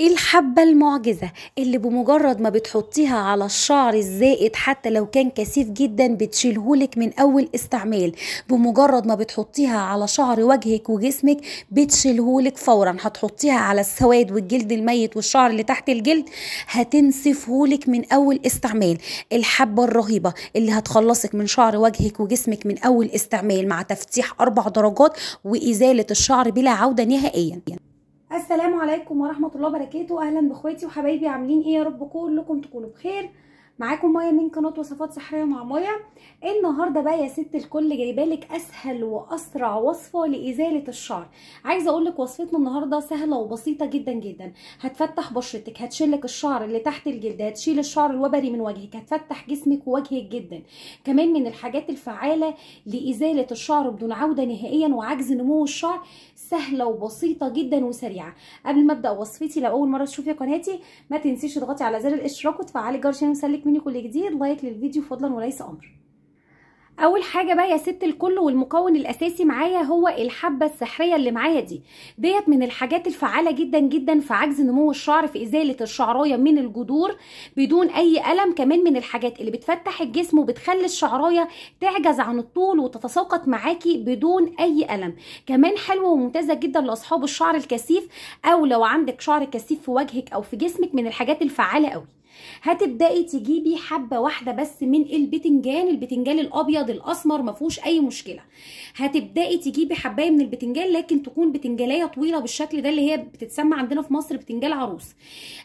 ايه الحبة المعجزة اللي بمجرد ما بتحطيها على الشعر الزائد حتى لو كان كثيف جدا بتشيلهولك من اول استعمال بمجرد ما بتحطيها على شعر وجهك وجسمك بتشيلهولك فورا هتحطيها على السواد والجلد الميت والشعر اللي تحت الجلد هتنسفهولك من اول استعمال الحبة الرهيبة اللي هتخلصك من شعر وجهك وجسمك من اول استعمال مع تفتيح اربع درجات وازالة الشعر بلا عودة نهائيا السلام عليكم ورحمه الله وبركاته اهلا باخواتي وحبايبي عاملين ايه يا رب كلكم تكونوا بخير معاكم ميه من قناه وصفات سحريه مع ميه النهارده بقى يا ست الكل جايبالك اسهل واسرع وصفه لازاله الشعر عايزه اقول لك وصفتنا النهارده سهله وبسيطه جدا جدا هتفتح بشرتك هتشيلك الشعر اللي تحت الجلد هتشيل الشعر الوبري من وجهك هتفتح جسمك ووجهك جدا كمان من الحاجات الفعاله لازاله الشعر بدون عوده نهائيا وعجز نمو الشعر سهله وبسيطه جدا وسريعه قبل ما ابدا وصفتي لو اول مره تشوفي قناتي ما تنسيش تضغطي على زر الاشتراك وتفعلي جرس عشان يوصلك مني كل جديد لايك للفيديو فضلا وليس امر اول حاجه بقى يا ست الكل والمكون الاساسي معايا هو الحبه السحريه اللي معايا دي ديت من الحاجات الفعاله جدا جدا في عجز نمو الشعر في ازاله الشعرايه من الجذور بدون اي الم كمان من الحاجات اللي بتفتح الجسم وبتخلي الشعرايه تعجز عن الطول وتتساقط معاكي بدون اي الم كمان حلوه وممتازه جدا لاصحاب الشعر الكثيف او لو عندك شعر كثيف في وجهك او في جسمك من الحاجات الفعاله قوي هتبداي تجيبي حبه واحده بس من البتنجان البتنجان الابيض الاسمر ما فيهوش اي مشكله هتبداي تجيبي حبايه من البتنجان لكن تكون بتنجلايه طويله بالشكل ده اللي هي بتتسمى عندنا في مصر بتنجال عروس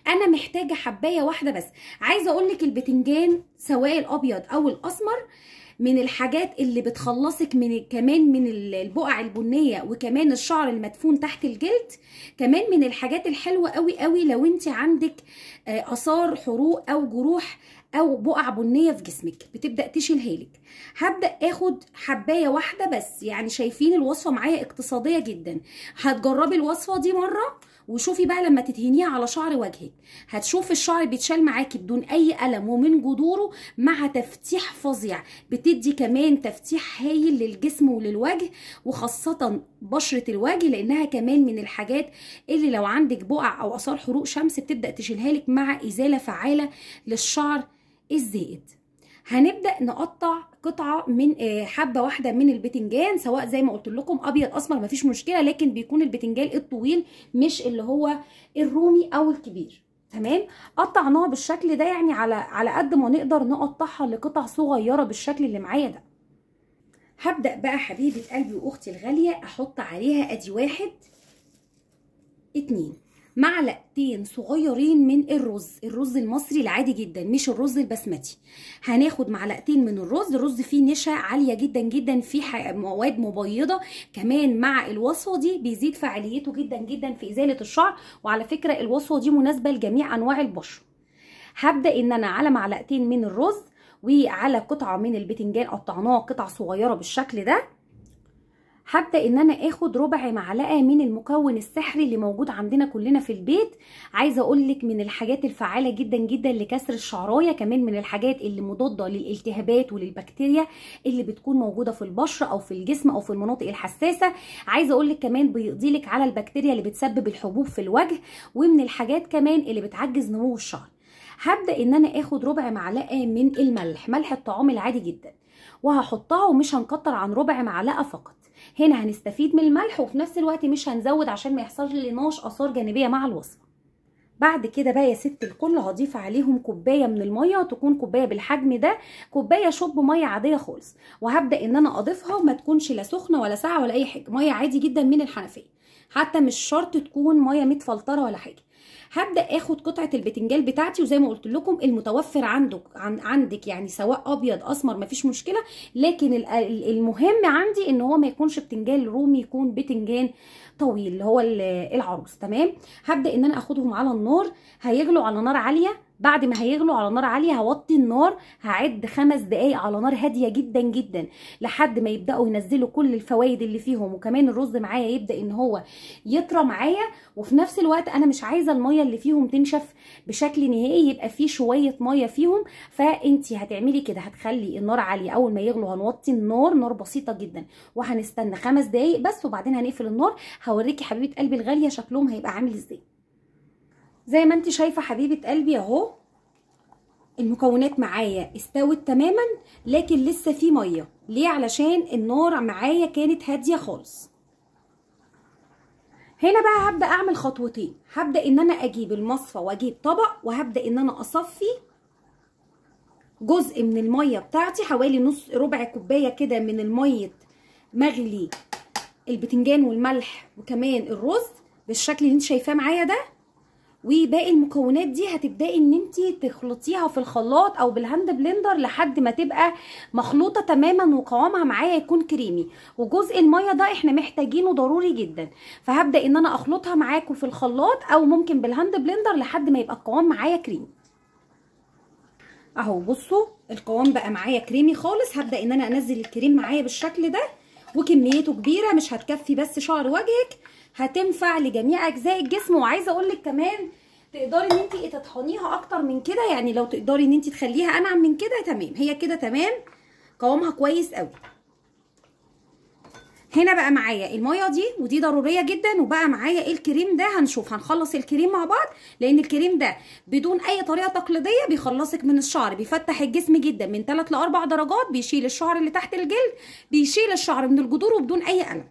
انا محتاجه حبايه واحده بس عايزه اقول لك البتنجان سواء الابيض او الاسمر من الحاجات اللي بتخلصك من كمان من البقع البنيه وكمان الشعر المدفون تحت الجلد كمان من الحاجات الحلوه قوي قوي لو انت عندك آه، اثار حروق او جروح او بقع بنيه في جسمك بتبدا تشيلها لك هبدا اخد حبايه واحده بس يعني شايفين الوصفه معايا اقتصاديه جدا هتجربي الوصفه دي مره وشوفي بقى لما تدهنيها على شعر وجهك هتشوفي الشعر بيتشال معاكي بدون اي الم ومن جذوره مع تفتيح فظيع بتدي كمان تفتيح هايل للجسم وللوجه وخاصه بشره الوجه لانها كمان من الحاجات اللي لو عندك بقع او اثار حروق شمس بتبدا تشيلها لك مع ازاله فعاله للشعر الزائد هنبدا نقطع قطعه من آه، حبه واحده من البتنجان سواء زي ما قلت لكم ابيض اسمر مفيش مشكله لكن بيكون البتنجان الطويل مش اللي هو الرومي او الكبير تمام قطعناها بالشكل ده يعني على على قد ما نقدر نقطعها لقطع صغيره بالشكل اللي معايا ده هبدا بقى حبيبه قلبي واختي الغاليه احط عليها ادي واحد اتنين معلقتين صغيرين من الرز الرز المصري العادي جدا مش الرز البسمتي هناخد معلقتين من الرز الرز فيه نشا عاليه جدا جدا فيه مواد مبيضه كمان مع الوصفه دي بيزيد فعاليته جدا جدا في ازاله الشعر وعلى فكره الوصفه دي مناسبه لجميع انواع البشره هبدا ان انا على معلقتين من الرز وعلى قطعه من البتنجان قطعناه قطع صغيره بالشكل ده هبدا ان انا اخد ربع معلقه من المكون السحري اللي موجود عندنا كلنا في البيت عايزه اقول لك من الحاجات الفعاله جدا جدا لكسر الشعرايه كمان من الحاجات اللي مضاده للالتهابات وللبكتيريا اللي بتكون موجوده في البشره او في الجسم او في المناطق الحساسه عايزه اقول لك كمان بيقضي لك على البكتيريا اللي بتسبب الحبوب في الوجه ومن الحاجات كمان اللي بتعجز نمو الشعر هبدا ان انا اخد ربع معلقه من الملح ملح الطعام العادي جدا وهحطها ومش هنكتر عن ربع معلقه فقط هنا هنستفيد من الملح وفي نفس الوقت مش هنزود عشان ما يحصلش لناش اثار جانبيه مع الوصفه بعد كده بقى يا ست الكل هضيف عليهم كوبايه من الميه تكون كوبايه بالحجم ده كوبايه شوب ميه عاديه خالص وهبدا ان انا اضيفها وما تكونش لا سخنه ولا ساقعه ولا اي حاجه ميه عادي جدا من الحنفيه حتى مش شرط تكون ميه متفلتره ولا حاجه هبدا اخد قطعه البتنجال بتاعتي وزي ما قلت لكم المتوفر عندك عن عندك يعني سواء ابيض اسمر مفيش مشكله لكن المهم عندي ان هو ما يكونش بتنجال رومي يكون بتنجان طويل اللي هو العروس تمام هبدا ان انا اخدهم على النار هيغلوا على نار عاليه بعد ما هيغلوا على نار عاليه هوطي النار هعد خمس دقايق على نار هاديه جدا جدا لحد ما يبداوا ينزلوا كل الفوائد اللي فيهم وكمان الرز معايا يبدا ان هو يطرى معايا وفي نفس الوقت انا مش عايزه الميه اللي فيهم تنشف بشكل نهائي يبقى فيه شويه ميه فيهم فانت هتعملي كده هتخلي النار عاليه اول ما يغلوا هنوطي النار نار بسيطه جدا وهنستنى خمس دقايق بس وبعدين هنقفل النار هوريكي حبيبه قلبي الغاليه شكلهم هيبقى عامل ازاي زي ما انت شايفه حبيبه قلبي اهو المكونات معايا استوت تماما لكن لسه في ميه ليه علشان النار معايا كانت هاديه خالص هنا بقى هبدا اعمل خطوتين هبدا ان انا اجيب المصفى واجيب طبق وهبدا ان انا اصفي جزء من الميه بتاعتي حوالي نص ربع كوبايه كده من الميه مغلي البتنجان والملح وكمان الرز بالشكل اللي انت شايفاه معايا ده وباقي المكونات دي هتبداي ان انت تخلطيها في الخلاط او بالهاند بلندر لحد ما تبقى مخلوطه تماما وقوامها معايا يكون كريمي وجزء الميه ده احنا محتاجينه ضروري جدا فهبدا ان انا اخلطها معاكم في الخلاط او ممكن بالهاند بلندر لحد ما يبقى القوام معايا كريمي اهو بصوا القوام بقى معايا كريمي خالص هبدا ان انا انزل الكريم معايا بالشكل ده وكميته كبيره مش هتكفي بس شعر وجهك هتنفع لجميع اجزاء الجسم وعايزه اقول لك كمان تقدري ان انت تطحنيها اكتر من كده يعني لو تقدري ان انت تخليها انعم من كده تمام هي كده تمام قوامها كويس قوي هنا بقى معايا الميه دي ودي ضروريه جدا وبقى معايا الكريم ده هنشوف هنخلص الكريم مع بعض لان الكريم ده بدون اي طريقه تقليديه بيخلصك من الشعر بيفتح الجسم جدا من 3 ل 4 درجات بيشيل الشعر اللي تحت الجلد بيشيل الشعر من الجذور وبدون اي الم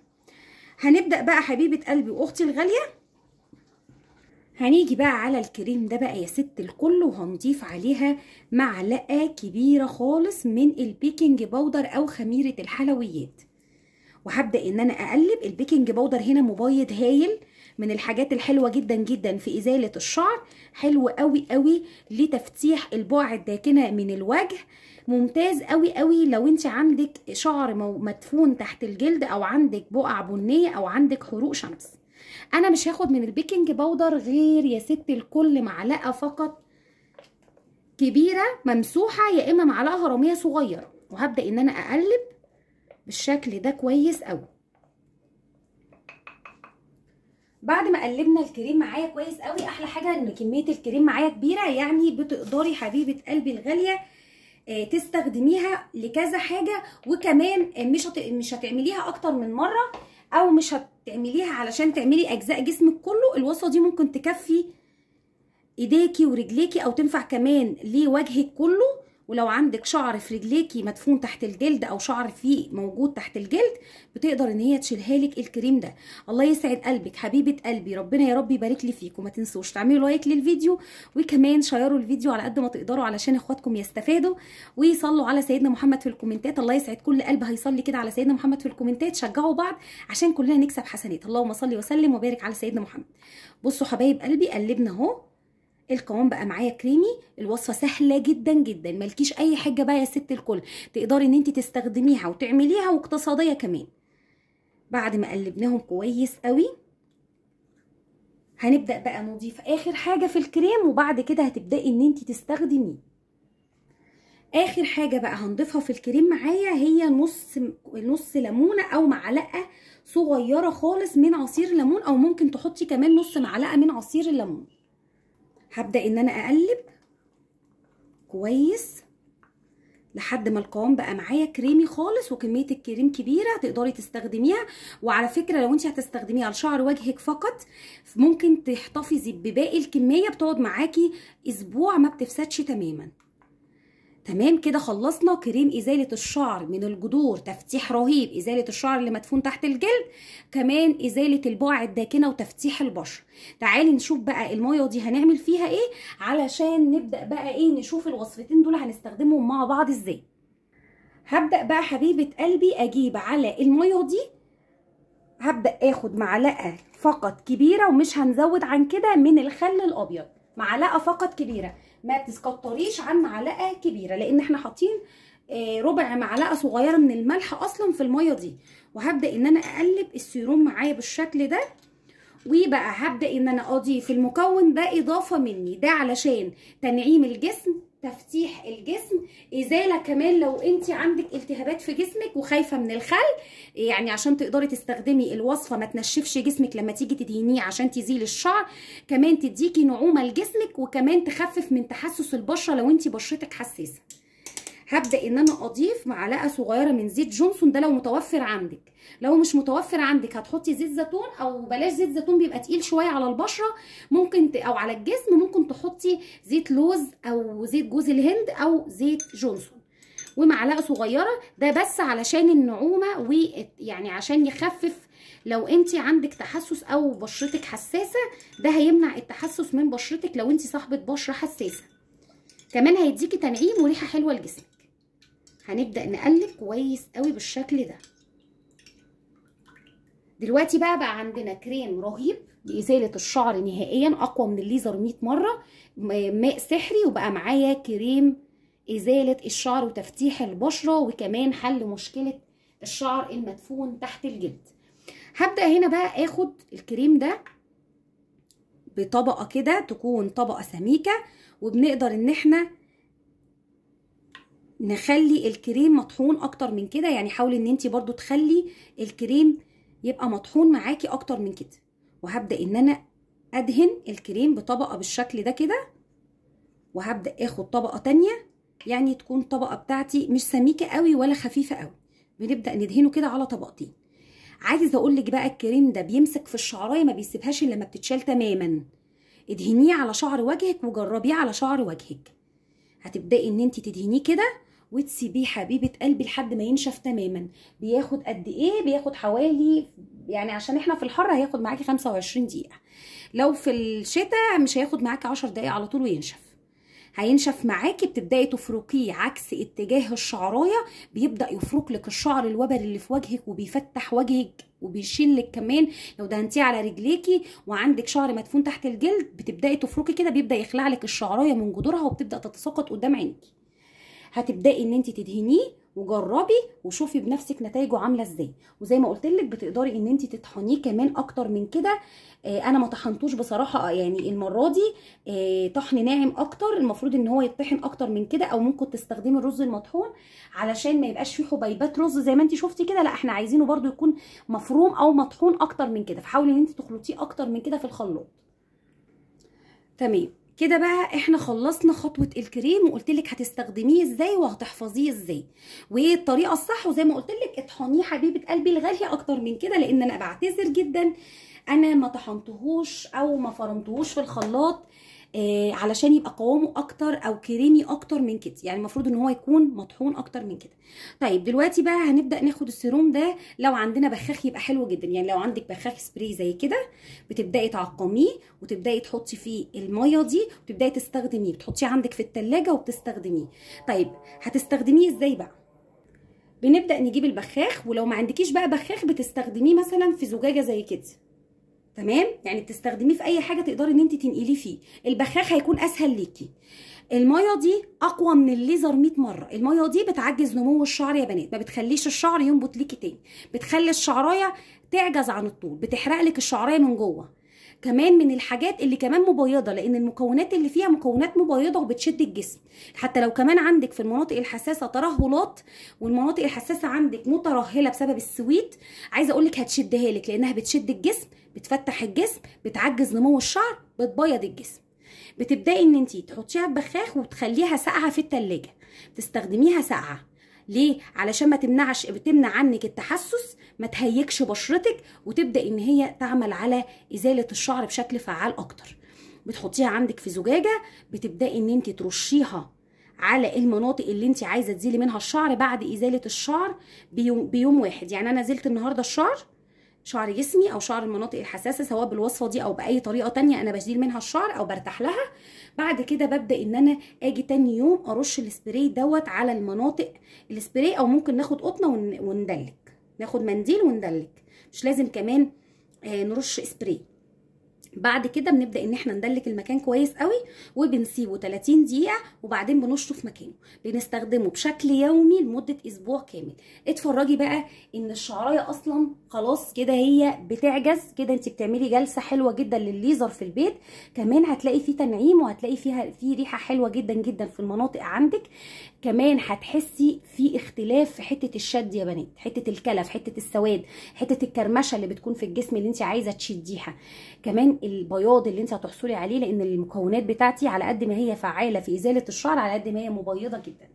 هنبدأ بقى حبيبة قلبي وأختي الغالية هنيجي بقى على الكريم ده بقى يا ست الكل وهنضيف عليها معلقة كبيرة خالص من البيكنج باودر أو خميرة الحلويات وهبدأ إن أنا أقلب البيكنج باودر هنا مبيض هايل من الحاجات الحلوة جدا جدا في إزالة الشعر حلو قوي قوي لتفتيح البقع الداكنة من الوجه ممتاز قوي قوي لو انت عندك شعر مدفون تحت الجلد او عندك بقع بنيه او عندك حروق شمس انا مش هاخد من البيكنج باودر غير يا ستي الكل معلقه فقط كبيره ممسوحه يا اما معلقه هرميه صغيره وهبدا ان انا اقلب بالشكل ده كويس قوي بعد ما قلبنا الكريم معايا كويس قوي احلى حاجه ان كميه الكريم معايا كبيره يعني بتقدري حبيبه قلبي الغاليه آه، تستخدميها لكذا حاجه وكمان مش مش هتعمليها اكتر من مره او مش هتعمليها علشان تعملي اجزاء جسمك كله الوصفه دي ممكن تكفي ايديكي ورجليكي او تنفع كمان لوجهك كله ولو عندك شعر في رجليكي مدفون تحت الجلد او شعر فيه موجود تحت الجلد بتقدر ان هي تشيلها لك الكريم ده الله يسعد قلبك حبيبه قلبي ربنا يا رب يبارك لي فيك وما تنسوش تعملوا لايك للفيديو وكمان شيروا الفيديو على قد ما تقدروا علشان اخواتكم يستفادوا ويصلوا على سيدنا محمد في الكومنتات الله يسعد كل قلب هيصلي كده على سيدنا محمد في الكومنتات شجعوا بعض عشان كلنا نكسب حسنات اللهم صل وسلم وبارك على سيدنا محمد بصوا حبايب قلبي قلبنا اهو القوام بقى معايا كريمي الوصفه سهله جدا جدا مالكيش اي حاجه بقى يا ست الكل تقدري ان انت تستخدميها وتعمليها واقتصاديه كمان بعد ما قلبناهم كويس قوي هنبدا بقى نضيف اخر حاجه في الكريم وبعد كده هتبداي ان انت تستخدميه اخر حاجه بقى هنضيفها في الكريم معايا هي نص نص ليمونه او معلقه صغيره خالص من عصير ليمون او ممكن تحطي كمان نص معلقه من عصير الليمون هبدأ ان انا اقلب كويس لحد ما القوام بقى معايا كريمي خالص وكميه الكريم كبيره تقدري تستخدميها وعلى فكره لو انت هتستخدميها لشعر وجهك فقط ممكن تحتفظي بباقي الكميه بتقعد معاكي اسبوع ما بتفسدش تماما تمام كده خلصنا كريم ازاله الشعر من الجذور تفتيح رهيب ازاله الشعر اللي مدفون تحت الجلد كمان ازاله البقع الداكنه وتفتيح البشره تعالي نشوف بقى الميه دي هنعمل فيها ايه علشان نبدا بقى ايه نشوف الوصفتين دول هنستخدمهم مع بعض ازاي هبدا بقى حبيبه قلبي اجيب على الميه دي هبدا اخد معلقه فقط كبيره ومش هنزود عن كده من الخل الابيض معلقه فقط كبيره ما تكتريش عن معلقه كبيره لان احنا حاطين آه، ربع معلقه صغيره من الملح اصلا في الميه دي وهبدا ان انا اقلب السيروم معايا بالشكل ده وبقى هبدا ان انا اضيف المكون ده اضافه مني ده علشان تنعيم الجسم تفتيح الجسم ازاله كمان لو انت عندك التهابات في جسمك وخايفه من الخل يعني عشان تقدري تستخدمي الوصفه ما تنشفش جسمك لما تيجي تدهنيه عشان تزيل الشعر كمان تديكي نعومه لجسمك وكمان تخفف من تحسس البشره لو انت بشرتك حساسه هبدا ان انا اضيف معلقه صغيره من زيت جونسون ده لو متوفر عندك لو مش متوفر عندك هتحطي زيت زيتون او بلاش زيت زيتون بيبقى تقيل شويه على البشره ممكن ت... او على الجسم ممكن تحطي زيت لوز او زيت جوز الهند او زيت جونسون ومعلقه صغيره ده بس علشان النعومه ويعني عشان يخفف لو انت عندك تحسس او بشرتك حساسه ده هيمنع التحسس من بشرتك لو انت صاحبه بشره حساسه كمان هيديكي تنعيم وريحه حلوه لجسمك هنبدأ نقلب كويس قوي بالشكل ده دلوقتي بقى بقى عندنا كريم رهيب لإزالة الشعر نهائيا أقوى من الليزر 100 مرة ماء سحري وبقى معايا كريم إزالة الشعر وتفتيح البشرة وكمان حل مشكلة الشعر المدفون تحت الجلد هبدأ هنا بقى آخد الكريم ده بطبقة كده تكون طبقة سميكة وبنقدر إن احنا نخلي الكريم مطحون اكتر من كده يعني حاولي ان انت برضو تخلي الكريم يبقى مطحون معاكي اكتر من كده وهبدا ان انا ادهن الكريم بطبقه بالشكل ده كده وهبدا اخد طبقه تانية يعني تكون الطبقه بتاعتي مش سميكه قوي ولا خفيفه قوي بنبدا ندهنه كده على طبقتين عايزه اقول لك بقى الكريم ده بيمسك في الشعرايه ما بيسيبهاش الا لما بتتشال تماما ادهنيه على شعر وجهك وجربيه على شعر وجهك هتبداي ان انت تدهنيه كده وتسيبيه حبيبه قلبي لحد ما ينشف تماما بياخد قد ايه بياخد حوالي يعني عشان احنا في الحر هياخد معاكي 25 دقيقه لو في الشتاء مش هياخد معاكي 10 دقايق على طول وينشف هينشف معاكي بتبداي تفركيه عكس اتجاه الشعرايه بيبدا يفرك لك الشعر الوبري اللي في وجهك وبيفتح وجهك وبيشيل لك كمان لو دهنتيه على رجليكي وعندك شعر مدفون تحت الجلد بتبداي تفركي كده بيبدا يخلع لك الشعرايه من جذورها وبتبدا تتساقط قدام عينيكي هتبداي ان انت تدهنيه وجربي وشوفي بنفسك نتائجه عامله ازاي وزي ما قلت لك بتقدري ان انت تطحنيه كمان اكتر من كده آه، انا ما طحنتوش بصراحه آه، يعني المره دي آه، طحن ناعم اكتر المفروض ان هو يطحن اكتر من كده او ممكن تستخدمي الرز المطحون علشان ما يبقاش فيه حبيبات رز زي ما انت شفتي كده لا احنا عايزينه برده يكون مفروم او مطحون اكتر من كده فحاولي ان انت تخلطيه اكتر من كده في الخلاط تمام كده بقى احنا خلصنا خطوه الكريم وقلت لك هتستخدميه ازاي وهتحفظيه ازاي وايه الطريقه الصح وزي ما قلت لك اطحنيه حبيبه قلبي الغاليه اكتر من كده لان انا بعتذر جدا انا ما طحنتهوش او ما فرمتهوش في الخلاط آه علشان يبقى قوامه اكتر او كريمي اكتر من كده يعني المفروض ان هو يكون مطحون اكتر من كده طيب دلوقتي بقى هنبدا ناخد السيروم ده لو عندنا بخاخ يبقى حلو جدا يعني لو عندك بخاخ سبراي زي كده بتبداي تعقميه وتبداي تحطي فيه الميه دي وتبداي تستخدميه بتحطيه عندك في الثلاجه وبتستخدميه طيب هتستخدميه ازاي بقى بنبدا نجيب البخاخ ولو ما عندكيش بقى بخاخ بتستخدميه مثلا في زجاجه زي كده تمام يعني بتستخدميه في اي حاجه تقدري ان انت تنقليه فيه البخاخ هيكون اسهل ليكي المايه دي اقوى من الليزر 100 مره المايه دي بتعجز نمو الشعر يا بنات ما بتخليش الشعر ينبت ليكي تاني بتخلي الشعرايه تعجز عن الطول بتحرق لك الشعرايه من جوه كمان من الحاجات اللي كمان مبيضه لان المكونات اللي فيها مكونات مبيضه وبتشد الجسم حتى لو كمان عندك في المناطق الحساسه ترهلات والمناطق الحساسه عندك مترهله بسبب السويت عايزه اقول لك هتشدها لك لانها بتشد الجسم بتفتح الجسم بتعجز نمو الشعر بتبيض الجسم بتبداي ان انت تحطيها في بخاخ وتخليها ساقعه في التلاجة تستخدميها ساقعه ليه علشان ما تمنعش بتمنع عنك التحسس ما تهيكش بشرتك وتبدا ان هي تعمل على ازاله الشعر بشكل فعال اكتر بتحطيها عندك في زجاجه بتبداي ان انت ترشيها على المناطق اللي انت عايزه تزيلي منها الشعر بعد ازاله الشعر بيوم, بيوم واحد يعني انا زلت النهارده الشعر شعر جسمي او شعر المناطق الحساسه سواء بالوصفه دي او باي طريقه تانية انا بشيل منها الشعر او برتاح لها بعد كده ببدا ان انا اجي تاني يوم ارش السبراي دوت على المناطق السبراي او ممكن ناخد قطنه وندلك ناخد منديل وندلك مش لازم كمان آه نرش اسبري بعد كده بنبدا ان احنا ندلك المكان كويس قوي وبنسيبه 30 دقيقه وبعدين بنشطه في مكانه بنستخدمه بشكل يومي لمده اسبوع كامل اتفرجي بقى ان الشعرايه اصلا خلاص كده هي بتعجز كده انت بتعملي جلسه حلوه جدا للليزر في البيت كمان هتلاقي فيه تنعيم وهتلاقي فيها في ريحه حلوه جدا جدا في المناطق عندك كمان هتحسي في اختلاف في حته الشد يا بنات حته الكلف حته السواد حته الكرمشه اللي بتكون في الجسم اللي انت عايزه تشديها كمان البياض اللي انت هتحصلي عليه لان المكونات بتاعتي على قد ما هي فعاله في ازاله الشعر على قد ما هي مبيضه جدا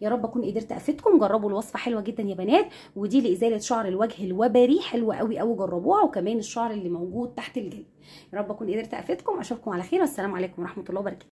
يا رب اكون قدرت افيدكم جربوا الوصفه حلوه جدا يا بنات ودي لازاله شعر الوجه الوبري حلوه قوي قوي جربوها وكمان الشعر اللي موجود تحت الجلد يا رب اكون قدرت افيدكم اشوفكم على خير والسلام عليكم ورحمه الله وبركاته